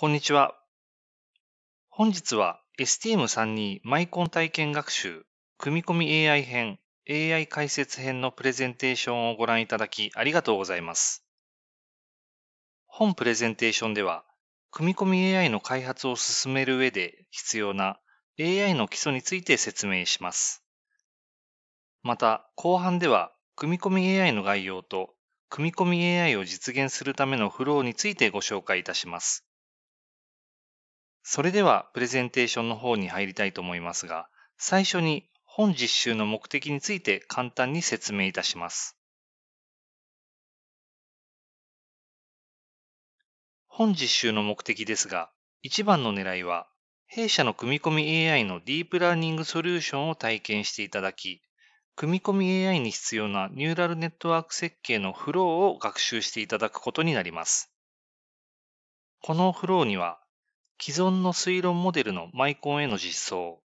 こんにちは。本日は STM32 マイコン体験学習組み込み AI 編 AI 解説編のプレゼンテーションをご覧いただきありがとうございます。本プレゼンテーションでは組み込み AI の開発を進める上で必要な AI の基礎について説明します。また後半では組み込み AI の概要と組み込み AI を実現するためのフローについてご紹介いたします。それではプレゼンテーションの方に入りたいと思いますが、最初に本実習の目的について簡単に説明いたします。本実習の目的ですが、一番の狙いは、弊社の組み込み AI のディープラーニングソリューションを体験していただき、組み込み AI に必要なニューラルネットワーク設計のフローを学習していただくことになります。このフローには、既存の推論モデルのマイコンへの実装、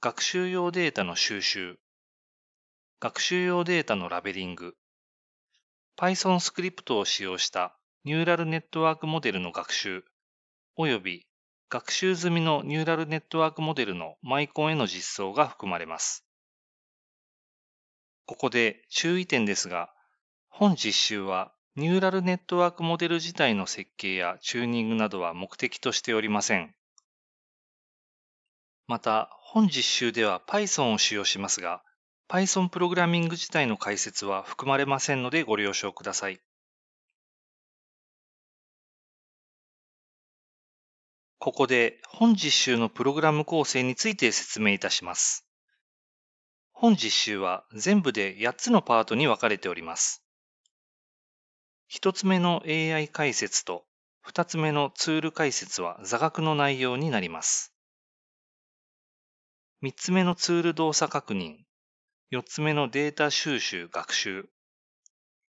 学習用データの収集、学習用データのラベリング、Python スクリプトを使用したニューラルネットワークモデルの学習、および学習済みのニューラルネットワークモデルのマイコンへの実装が含まれます。ここで注意点ですが、本実習はニューラルネットワークモデル自体の設計やチューニングなどは目的としておりません。また、本実習では Python を使用しますが、Python プログラミング自体の解説は含まれませんのでご了承ください。ここで本実習のプログラム構成について説明いたします。本実習は全部で8つのパートに分かれております。一つ目の AI 解説と二つ目のツール解説は座学の内容になります。三つ目のツール動作確認、四つ目のデータ収集学習、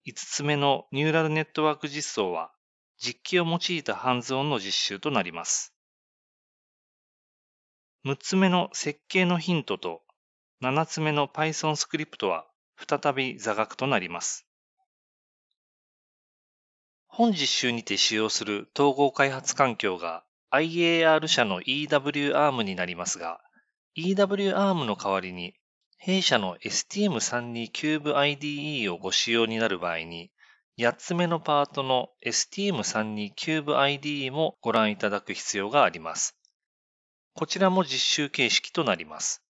五つ目のニューラルネットワーク実装は実機を用いたハンズオンの実習となります。六つ目の設計のヒントと七つ目の Python スクリプトは再び座学となります。本実習にて使用する統合開発環境が IAR 社の EW a r m になりますが、EW a r m の代わりに弊社の STM32 キューブ IDE をご使用になる場合に、8つ目のパートの STM32 キューブ IDE もご覧いただく必要があります。こちらも実習形式となります。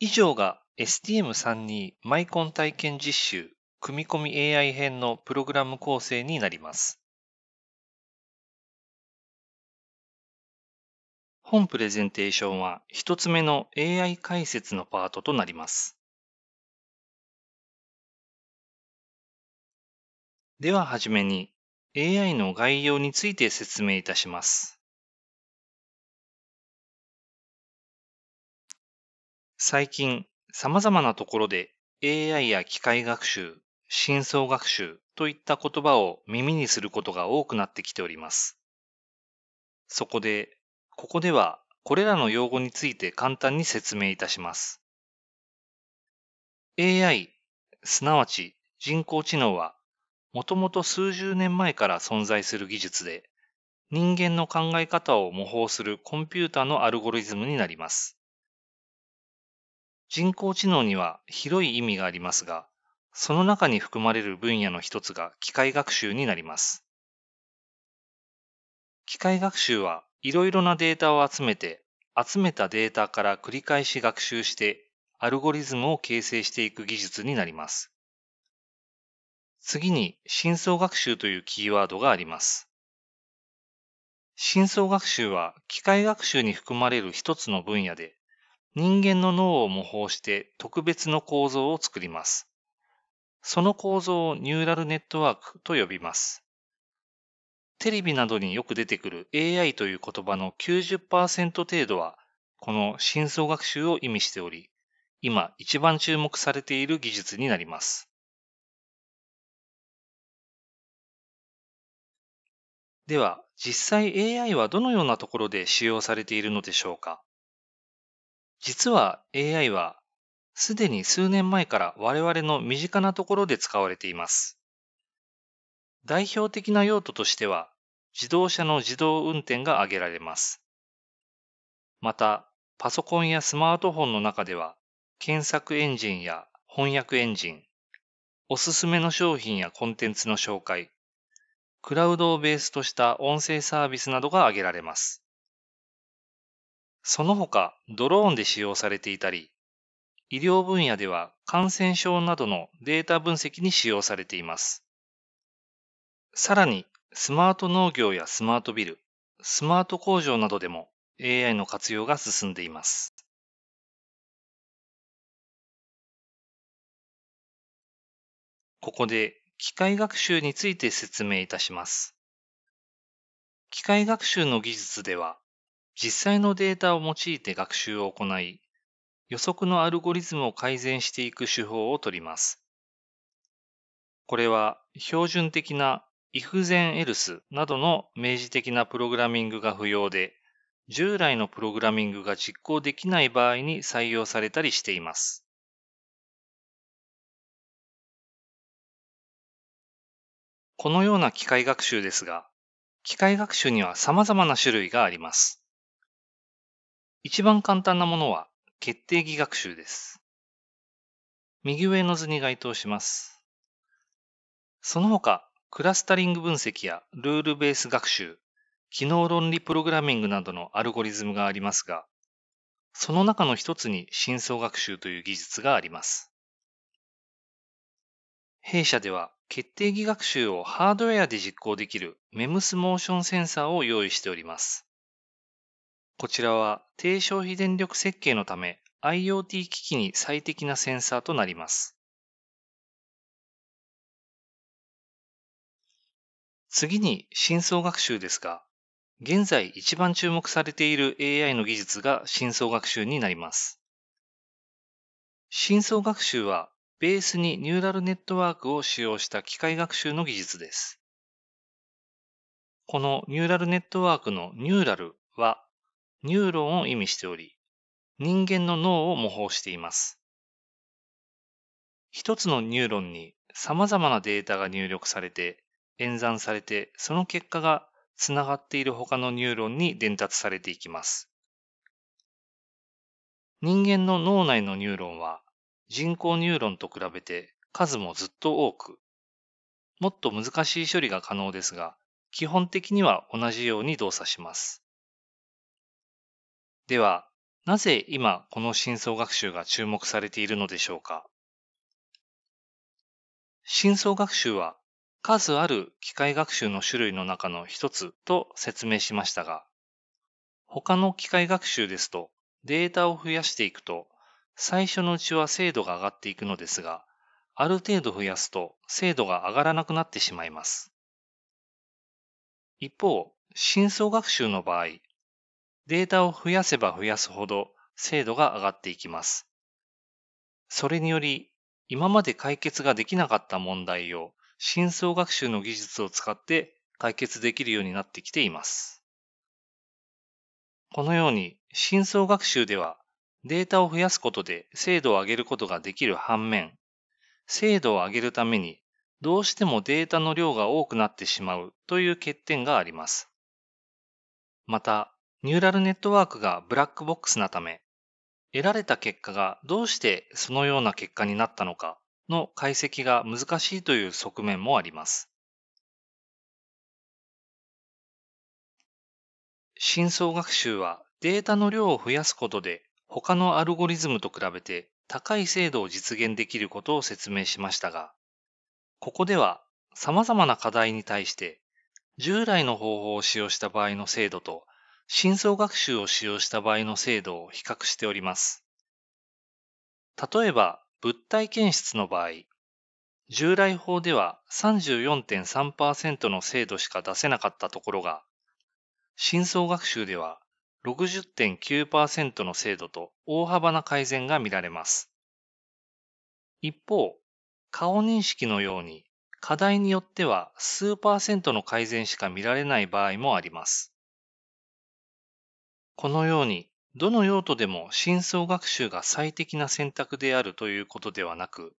以上が STM32 マイコン体験実習組み込み AI 編のプログラム構成になります。本プレゼンテーションは一つ目の AI 解説のパートとなります。でははじめに AI の概要について説明いたします。最近、様々なところで AI や機械学習、深層学習といった言葉を耳にすることが多くなってきております。そこで、ここではこれらの用語について簡単に説明いたします。AI、すなわち人工知能は、もともと数十年前から存在する技術で、人間の考え方を模倣するコンピュータのアルゴリズムになります。人工知能には広い意味がありますが、その中に含まれる分野の一つが機械学習になります。機械学習はいろいろなデータを集めて、集めたデータから繰り返し学習して、アルゴリズムを形成していく技術になります。次に、深層学習というキーワードがあります。深層学習は機械学習に含まれる一つの分野で、人間の脳を模倣して特別の構造を作ります。その構造をニューラルネットワークと呼びます。テレビなどによく出てくる AI という言葉の90%程度は、この深層学習を意味しており、今一番注目されている技術になります。では、実際 AI はどのようなところで使用されているのでしょうか実は AI はすでに数年前から我々の身近なところで使われています。代表的な用途としては、自動車の自動運転が挙げられます。また、パソコンやスマートフォンの中では、検索エンジンや翻訳エンジン、おすすめの商品やコンテンツの紹介、クラウドをベースとした音声サービスなどが挙げられます。その他、ドローンで使用されていたり、医療分野では感染症などのデータ分析に使用されています。さらに、スマート農業やスマートビル、スマート工場などでも AI の活用が進んでいます。ここで機械学習について説明いたします。機械学習の技術では、実際のデータを用いて学習を行い、予測のアルゴリズムを改善していく手法をとります。これは標準的な if then else などの明示的なプログラミングが不要で、従来のプログラミングが実行できない場合に採用されたりしています。このような機械学習ですが、機械学習には様々な種類があります。一番簡単なものは決定技学習です。右上の図に該当します。その他、クラスタリング分析やルールベース学習、機能論理プログラミングなどのアルゴリズムがありますが、その中の一つに深層学習という技術があります。弊社では決定技学習をハードウェアで実行できる MEMS モーションセンサーを用意しております。こちらは低消費電力設計のため IoT 機器に最適なセンサーとなります。次に深層学習ですが、現在一番注目されている AI の技術が深層学習になります。深層学習はベースにニューラルネットワークを使用した機械学習の技術です。このニューラルネットワークのニューラルはニューロンを意味しており、人間の脳を模倣しています。一つのニューロンに様々なデータが入力されて、演算されて、その結果がつながっている他のニューロンに伝達されていきます。人間の脳内のニューロンは人工ニューロンと比べて数もずっと多く、もっと難しい処理が可能ですが、基本的には同じように動作します。では、なぜ今この深層学習が注目されているのでしょうか深層学習は数ある機械学習の種類の中の一つと説明しましたが、他の機械学習ですとデータを増やしていくと最初のうちは精度が上がっていくのですが、ある程度増やすと精度が上がらなくなってしまいます。一方、深層学習の場合、データを増やせば増やすほど精度が上がっていきます。それにより、今まで解決ができなかった問題を深層学習の技術を使って解決できるようになってきています。このように深層学習ではデータを増やすことで精度を上げることができる反面、精度を上げるためにどうしてもデータの量が多くなってしまうという欠点があります。また、ニューラルネットワークがブラックボックスなため、得られた結果がどうしてそのような結果になったのかの解析が難しいという側面もあります。深層学習はデータの量を増やすことで他のアルゴリズムと比べて高い精度を実現できることを説明しましたが、ここでは様々な課題に対して従来の方法を使用した場合の精度と深層学習を使用した場合の精度を比較しております。例えば、物体検出の場合、従来法では34.3%の精度しか出せなかったところが、深層学習では60.9%の精度と大幅な改善が見られます。一方、顔認識のように課題によっては数パーセントの改善しか見られない場合もあります。このように、どの用途でも深層学習が最適な選択であるということではなく、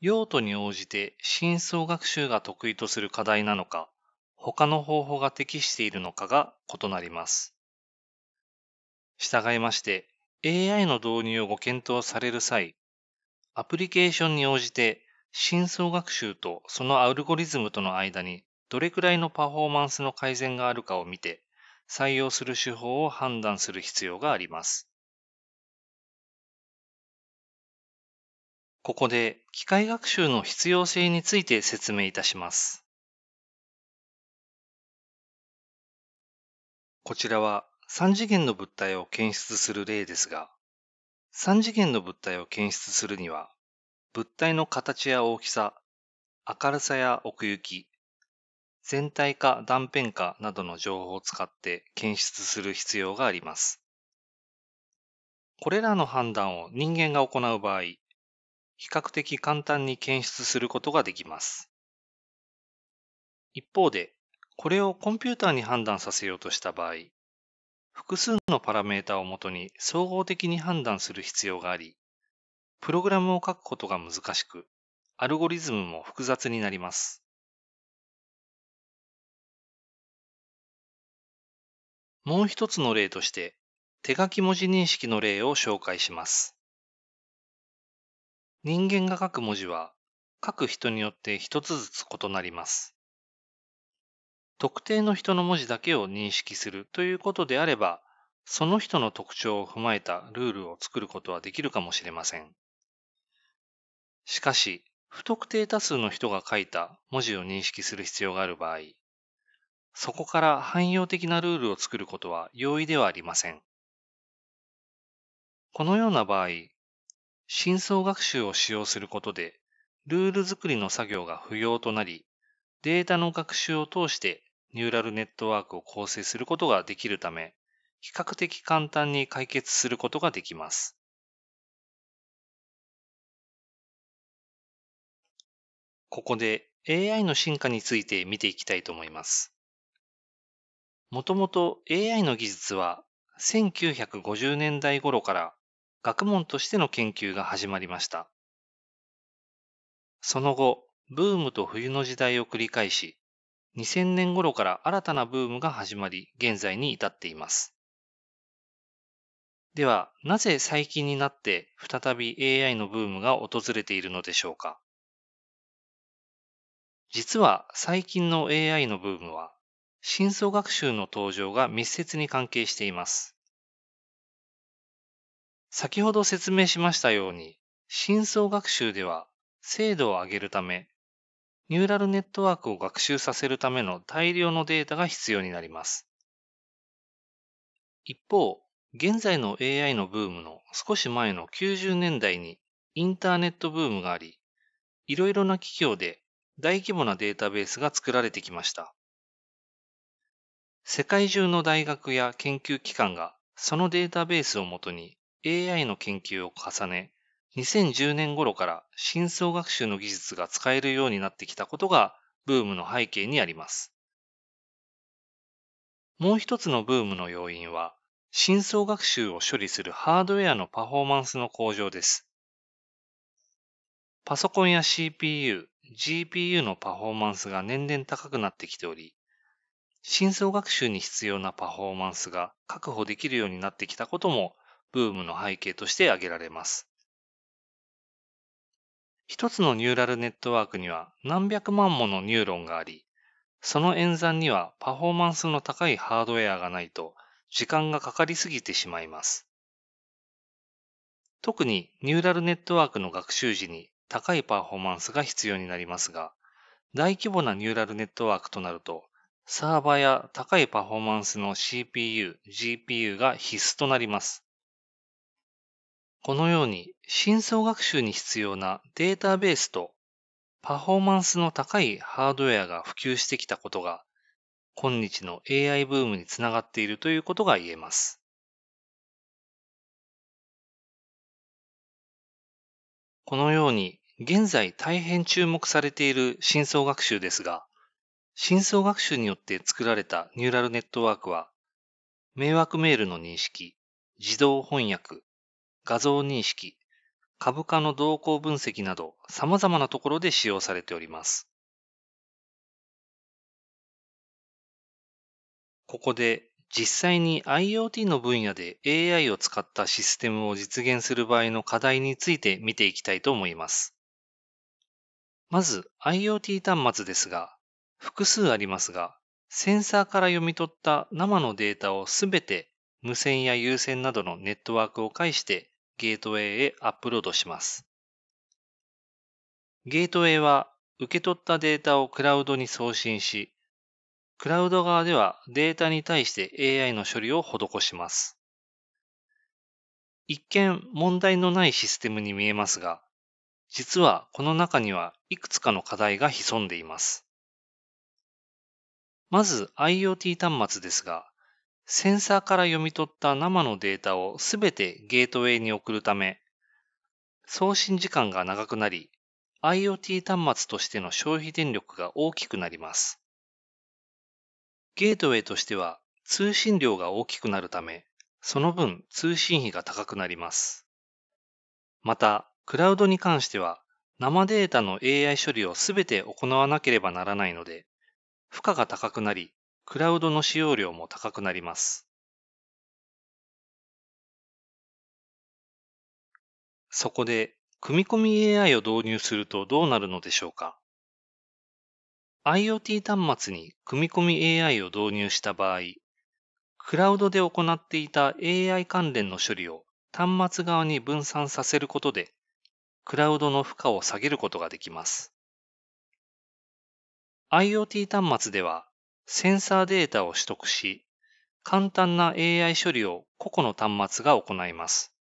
用途に応じて深層学習が得意とする課題なのか、他の方法が適しているのかが異なります。従いまして、AI の導入をご検討される際、アプリケーションに応じて深層学習とそのアルゴリズムとの間にどれくらいのパフォーマンスの改善があるかを見て、採用する手法を判断する必要があります。ここで機械学習の必要性について説明いたします。こちらは3次元の物体を検出する例ですが、3次元の物体を検出するには、物体の形や大きさ、明るさや奥行き、全体か断片かなどの情報を使って検出する必要があります。これらの判断を人間が行う場合、比較的簡単に検出することができます。一方で、これをコンピューターに判断させようとした場合、複数のパラメータをもとに総合的に判断する必要があり、プログラムを書くことが難しく、アルゴリズムも複雑になります。もう一つの例として、手書き文字認識の例を紹介します。人間が書く文字は、書く人によって一つずつ異なります。特定の人の文字だけを認識するということであれば、その人の特徴を踏まえたルールを作ることはできるかもしれません。しかし、不特定多数の人が書いた文字を認識する必要がある場合、そこから汎用的なルールを作ることは容易ではありません。このような場合、真相学習を使用することで、ルール作りの作業が不要となり、データの学習を通してニューラルネットワークを構成することができるため、比較的簡単に解決することができます。ここで AI の進化について見ていきたいと思います。もともと AI の技術は1950年代頃から学問としての研究が始まりました。その後、ブームと冬の時代を繰り返し、2000年頃から新たなブームが始まり、現在に至っています。では、なぜ最近になって再び AI のブームが訪れているのでしょうか実は最近の AI のブームは深層学習の登場が密接に関係しています。先ほど説明しましたように、深層学習では精度を上げるため、ニューラルネットワークを学習させるための大量のデータが必要になります。一方、現在の AI のブームの少し前の90年代にインターネットブームがあり、いろいろな企業で大規模なデータベースが作られてきました。世界中の大学や研究機関がそのデータベースをもとに AI の研究を重ね、2010年頃から真相学習の技術が使えるようになってきたことがブームの背景にあります。もう一つのブームの要因は、真相学習を処理するハードウェアのパフォーマンスの向上です。パソコンや CPU、GPU のパフォーマンスが年々高くなってきており、深層学習に必要なパフォーマンスが確保できるようになってきたこともブームの背景として挙げられます。一つのニューラルネットワークには何百万ものニューロンがあり、その演算にはパフォーマンスの高いハードウェアがないと時間がかかりすぎてしまいます。特にニューラルネットワークの学習時に高いパフォーマンスが必要になりますが、大規模なニューラルネットワークとなるとサーバーや高いパフォーマンスの CPU、GPU が必須となります。このように深層学習に必要なデータベースとパフォーマンスの高いハードウェアが普及してきたことが今日の AI ブームにつながっているということが言えます。このように現在大変注目されている深層学習ですが深層学習によって作られたニューラルネットワークは、迷惑メールの認識、自動翻訳、画像認識、株価の動向分析など様々なところで使用されております。ここで実際に IoT の分野で AI を使ったシステムを実現する場合の課題について見ていきたいと思います。まず IoT 端末ですが、複数ありますが、センサーから読み取った生のデータをすべて無線や有線などのネットワークを介してゲートウェイへアップロードします。ゲートウェイは受け取ったデータをクラウドに送信し、クラウド側ではデータに対して AI の処理を施します。一見問題のないシステムに見えますが、実はこの中にはいくつかの課題が潜んでいます。まず IoT 端末ですが、センサーから読み取った生のデータをすべてゲートウェイに送るため、送信時間が長くなり、IoT 端末としての消費電力が大きくなります。ゲートウェイとしては通信量が大きくなるため、その分通信費が高くなります。また、クラウドに関しては生データの AI 処理をすべて行わなければならないので、負荷が高くなり、クラウドの使用量も高くなります。そこで、組み込み AI を導入するとどうなるのでしょうか ?IoT 端末に組み込み AI を導入した場合、クラウドで行っていた AI 関連の処理を端末側に分散させることで、クラウドの負荷を下げることができます。IoT 端末ではセンサーデータを取得し、簡単な AI 処理を個々の端末が行います。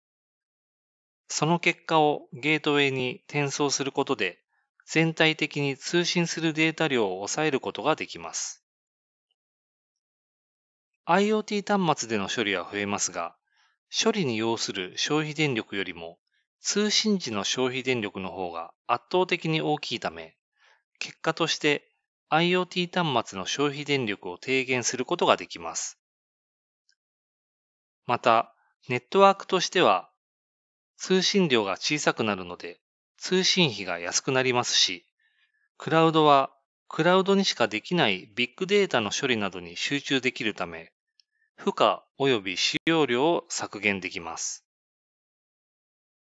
その結果をゲートウェイに転送することで、全体的に通信するデータ量を抑えることができます。IoT 端末での処理は増えますが、処理に要する消費電力よりも通信時の消費電力の方が圧倒的に大きいため、結果として IoT 端末の消費電力を低減することができます。また、ネットワークとしては、通信量が小さくなるので、通信費が安くなりますし、クラウドは、クラウドにしかできないビッグデータの処理などに集中できるため、負荷及び使用量を削減できます。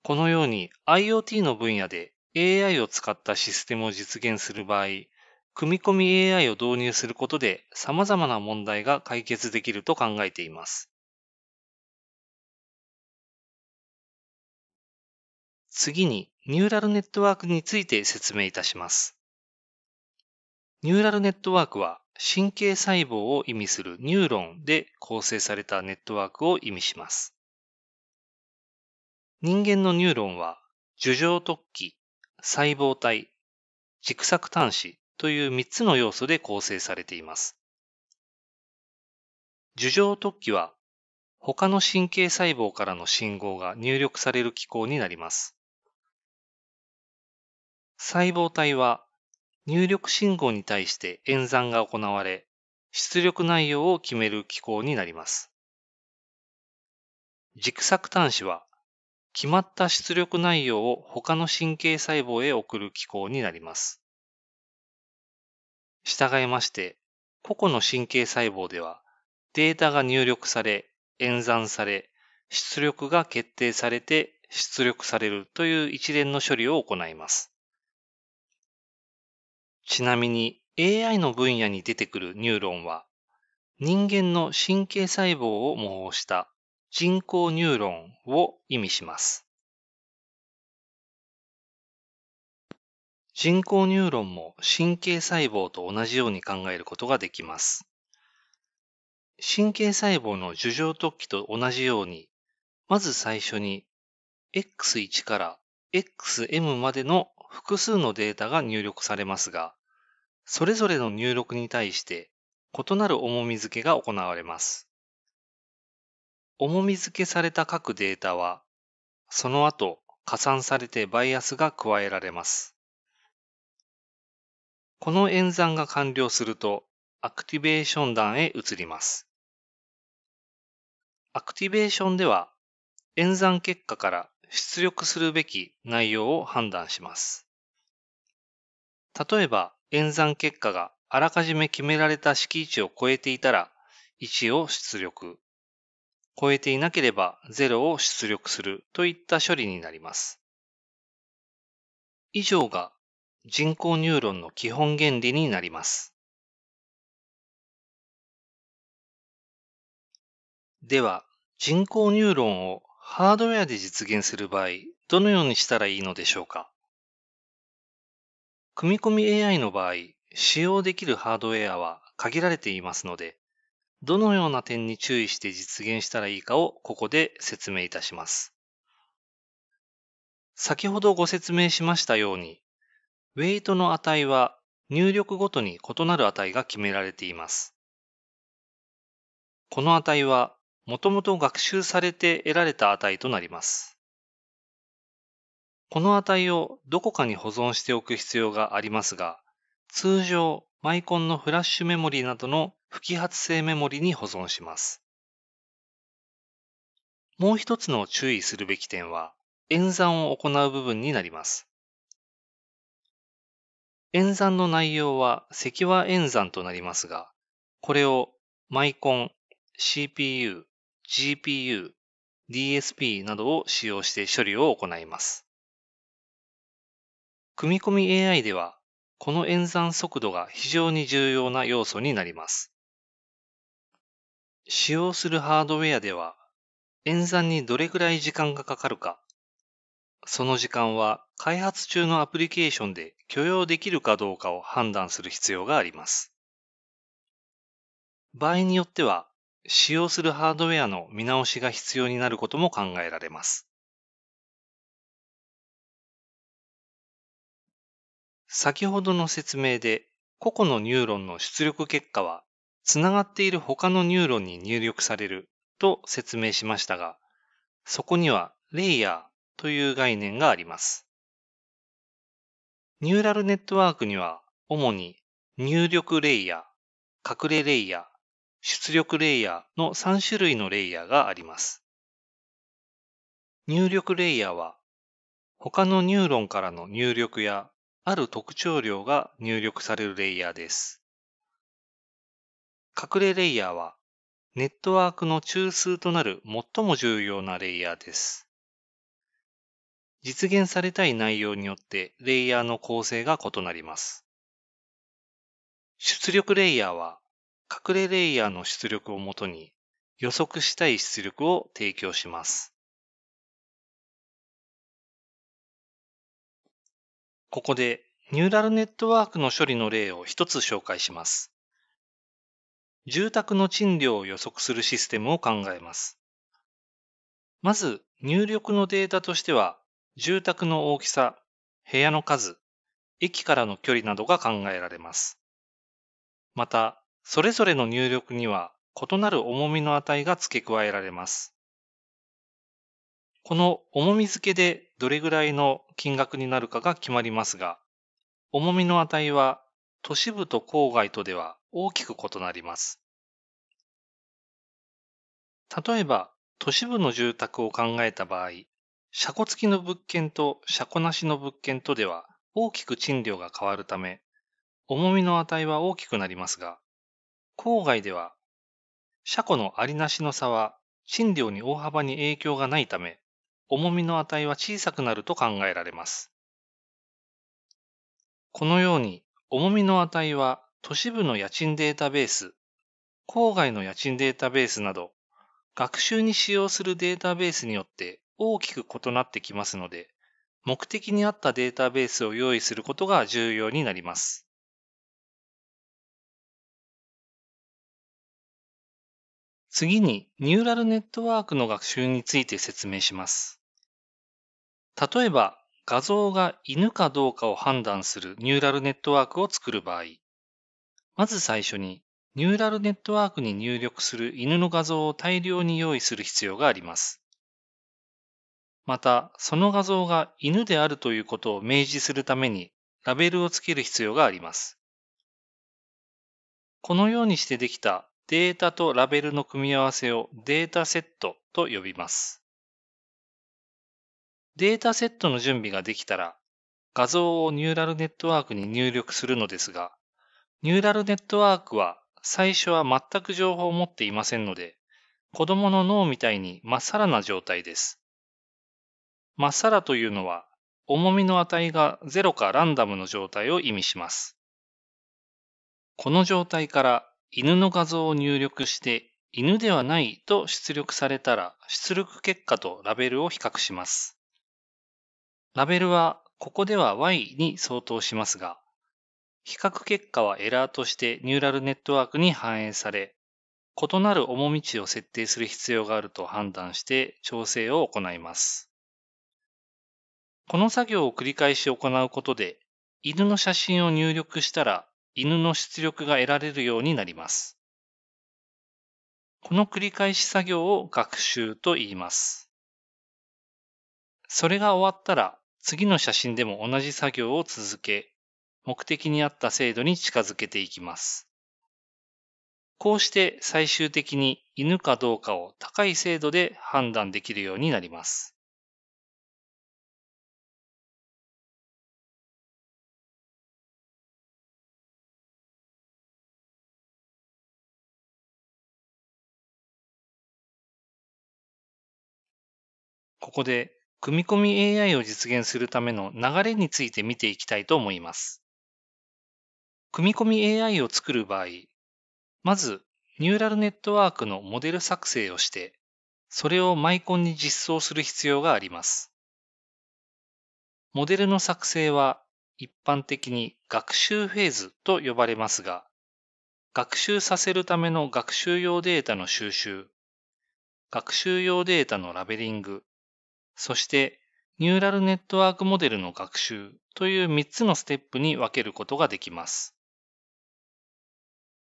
このように IoT の分野で AI を使ったシステムを実現する場合、組み込み AI を導入することで様々な問題が解決できると考えています。次に、ニューラルネットワークについて説明いたします。ニューラルネットワークは神経細胞を意味するニューロンで構成されたネットワークを意味します。人間のニューロンは、樹状突起、細胞体、軸索端子、という3つの要素で構成されています。樹状突起は他の神経細胞からの信号が入力される機構になります。細胞体は入力信号に対して演算が行われ、出力内容を決める機構になります。軸索端子は決まった出力内容を他の神経細胞へ送る機構になります。従いまして、個々の神経細胞ではデータが入力され、演算され、出力が決定されて出力されるという一連の処理を行います。ちなみに AI の分野に出てくるニューロンは人間の神経細胞を模倣した人工ニューロンを意味します。人工ニューロンも神経細胞と同じように考えることができます。神経細胞の樹状突起と同じように、まず最初に X1 から XM までの複数のデータが入力されますが、それぞれの入力に対して異なる重み付けが行われます。重み付けされた各データは、その後加算されてバイアスが加えられます。この演算が完了すると、アクティベーション段へ移ります。アクティベーションでは、演算結果から出力するべき内容を判断します。例えば、演算結果があらかじめ決められた式位置を超えていたら、1を出力。超えていなければ0を出力するといった処理になります。以上が人工ニューロンの基本原理になります。では、人工ニューロンをハードウェアで実現する場合、どのようにしたらいいのでしょうか組み込み AI の場合、使用できるハードウェアは限られていますので、どのような点に注意して実現したらいいかをここで説明いたします。先ほどご説明しましたように、ウェイトの値は入力ごとに異なる値が決められています。この値はもともと学習されて得られた値となります。この値をどこかに保存しておく必要がありますが、通常マイコンのフラッシュメモリなどの不揮発性メモリに保存します。もう一つの注意するべき点は、演算を行う部分になります。演算の内容はュ和演算となりますが、これをマイコン、CPU、GPU、DSP などを使用して処理を行います。組み込み AI では、この演算速度が非常に重要な要素になります。使用するハードウェアでは、演算にどれくらい時間がかかるか、その時間は開発中のアプリケーションで許容できるかどうかを判断する必要があります。場合によっては、使用するハードウェアの見直しが必要になることも考えられます。先ほどの説明で、個々のニューロンの出力結果は、つながっている他のニューロンに入力されると説明しましたが、そこにはレイヤーという概念があります。ニューラルネットワークには、主に入力レイヤー、隠れレイヤー、出力レイヤーの3種類のレイヤーがあります。入力レイヤーは、他のニューロンからの入力や、ある特徴量が入力されるレイヤーです。隠れレイヤーは、ネットワークの中枢となる最も重要なレイヤーです。実現されたい内容によってレイヤーの構成が異なります。出力レイヤーは隠れレイヤーの出力をもとに予測したい出力を提供します。ここでニューラルネットワークの処理の例を一つ紹介します。住宅の賃料を予測するシステムを考えます。まず入力のデータとしては住宅の大きさ、部屋の数、駅からの距離などが考えられます。また、それぞれの入力には異なる重みの値が付け加えられます。この重み付けでどれぐらいの金額になるかが決まりますが、重みの値は都市部と郊外とでは大きく異なります。例えば、都市部の住宅を考えた場合、車庫付きの物件と車庫なしの物件とでは大きく賃料が変わるため、重みの値は大きくなりますが、郊外では、車庫のありなしの差は賃料に大幅に影響がないため、重みの値は小さくなると考えられます。このように、重みの値は都市部の家賃データベース、郊外の家賃データベースなど、学習に使用するデータベースによって大きく異なってきますので、目的に合ったデータベースを用意することが重要になります。次に、ニューラルネットワークの学習について説明します。例えば、画像が犬かどうかを判断するニューラルネットワークを作る場合、まず最初に、ニューラルネットワークに入力する犬の画像を大量に用意する必要があります。また、その画像が犬であるということを明示するためにラベルをつける必要があります。このようにしてできたデータとラベルの組み合わせをデータセットと呼びます。データセットの準備ができたら、画像をニューラルネットワークに入力するのですが、ニューラルネットワークは最初は全く情報を持っていませんので、子供の脳みたいにまっさらな状態です。まっさらというのは、重みの値が0かランダムの状態を意味します。この状態から犬の画像を入力して犬ではないと出力されたら出力結果とラベルを比較します。ラベルはここでは Y に相当しますが、比較結果はエラーとしてニューラルネットワークに反映され、異なる重み値を設定する必要があると判断して調整を行います。この作業を繰り返し行うことで、犬の写真を入力したら、犬の出力が得られるようになります。この繰り返し作業を学習と言います。それが終わったら、次の写真でも同じ作業を続け、目的に合った精度に近づけていきます。こうして最終的に犬かどうかを高い精度で判断できるようになります。ここで、組み込み AI を実現するための流れについて見ていきたいと思います。組み込み AI を作る場合、まず、ニューラルネットワークのモデル作成をして、それをマイコンに実装する必要があります。モデルの作成は一般的に学習フェーズと呼ばれますが、学習させるための学習用データの収集、学習用データのラベリング、そしてニューラルネットワークモデルの学習という3つのステップに分けることができます。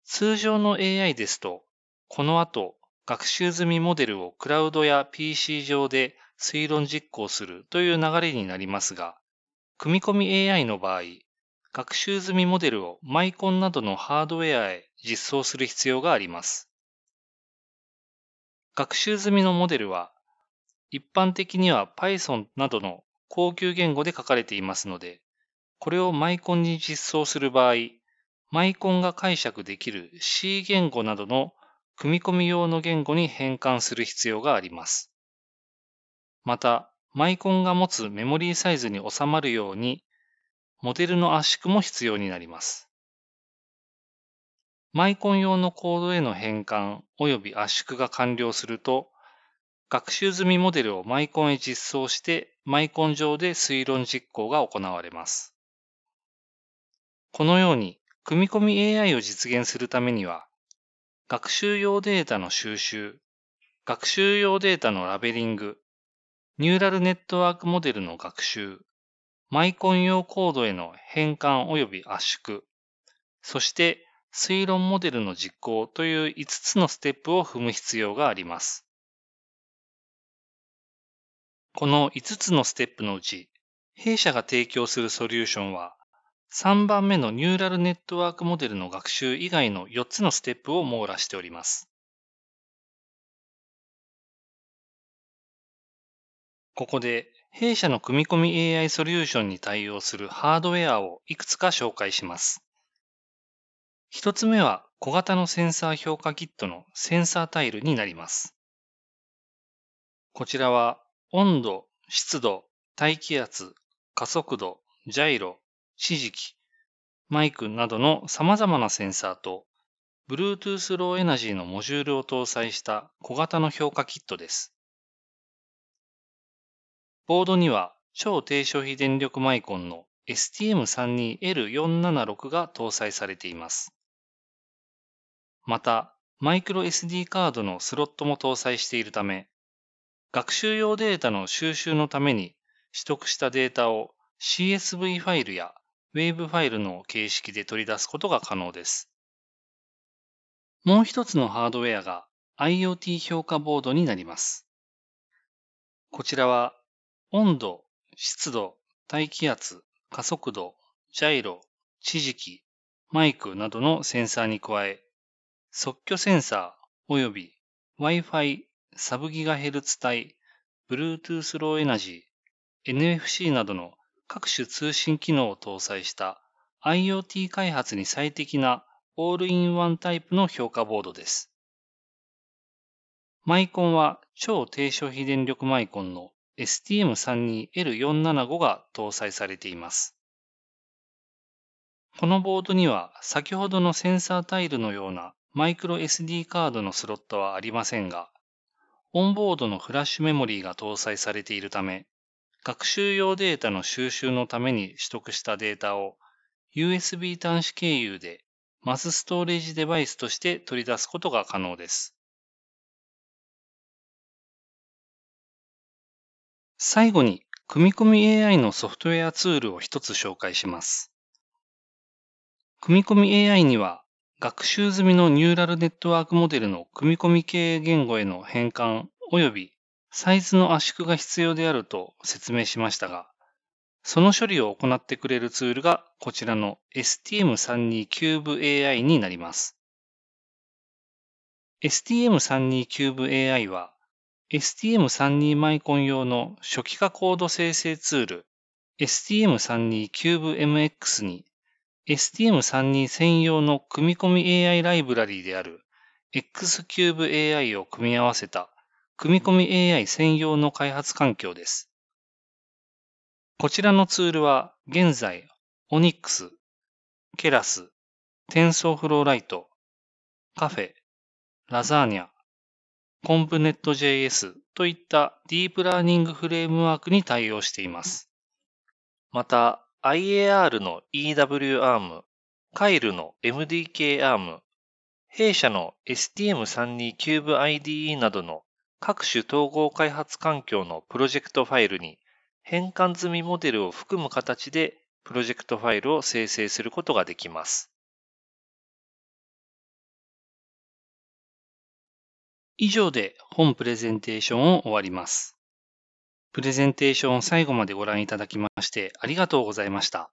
通常の AI ですと、この後学習済みモデルをクラウドや PC 上で推論実行するという流れになりますが、組み込み AI の場合、学習済みモデルをマイコンなどのハードウェアへ実装する必要があります。学習済みのモデルは一般的には Python などの高級言語で書かれていますので、これをマイコンに実装する場合、マイコンが解釈できる C 言語などの組み込み用の言語に変換する必要があります。また、マイコンが持つメモリーサイズに収まるように、モデルの圧縮も必要になります。マイコン用のコードへの変換及び圧縮が完了すると、学習済みモデルをマイコンへ実装して、マイコン上で推論実行が行われます。このように、組み込み AI を実現するためには、学習用データの収集、学習用データのラベリング、ニューラルネットワークモデルの学習、マイコン用コードへの変換及び圧縮、そして推論モデルの実行という5つのステップを踏む必要があります。この5つのステップのうち、弊社が提供するソリューションは、3番目のニューラルネットワークモデルの学習以外の4つのステップを網羅しております。ここで弊社の組み込み AI ソリューションに対応するハードウェアをいくつか紹介します。一つ目は小型のセンサー評価キットのセンサータイルになります。こちらは温度、湿度、大気圧、加速度、ジャイロ、指示器、マイクなどの様々なセンサーと、Bluetooth Low Energy のモジュールを搭載した小型の評価キットです。ボードには超低消費電力マイコンの STM32L476 が搭載されています。また、マイクロ SD カードのスロットも搭載しているため、学習用データの収集のために取得したデータを CSV ファイルや Wave ファイルの形式で取り出すことが可能です。もう一つのハードウェアが IoT 評価ボードになります。こちらは温度、湿度、大気圧、加速度、ジャイロ、地磁気、マイクなどのセンサーに加え、即挙センサー及び Wi-Fi サブギガヘルツ帯、Bluetooth ローエナジー、NFC などの各種通信機能を搭載した IoT 開発に最適なオールインワンタイプの評価ボードです。マイコンは超低消費電力マイコンの STM32L475 が搭載されています。このボードには先ほどのセンサータイルのようなマイクロ SD カードのスロットはありませんが、オンボードのフラッシュメモリーが搭載されているため、学習用データの収集のために取得したデータを USB 端子経由でマスストレージデバイスとして取り出すことが可能です。最後に、組み込み AI のソフトウェアツールを一つ紹介します。組み込み AI には学習済みのニューラルネットワークモデルの組み込み系言語への変換及びサイズの圧縮が必要であると説明しましたが、その処理を行ってくれるツールがこちらの STM32 c u b e AI になります。STM32 c u b e AI は STM32 マイコン用の初期化コード生成ツール STM32 c u b e MX に STM32 専用の組み込み AI ライブラリである XCubeAI を組み合わせた組み込み AI 専用の開発環境です。こちらのツールは現在 Onyx、Keras、TensorFlowLite、Cafe、Lasagna、CompNetJS といったディープラーニングフレームワークに対応しています。また、IAR の EW アーム、カイルの MDK アーム、弊社の STM32 キューブ IDE などの各種統合開発環境のプロジェクトファイルに変換済みモデルを含む形でプロジェクトファイルを生成することができます。以上で本プレゼンテーションを終わります。プレゼンテーションを最後までご覧いただきましてありがとうございました。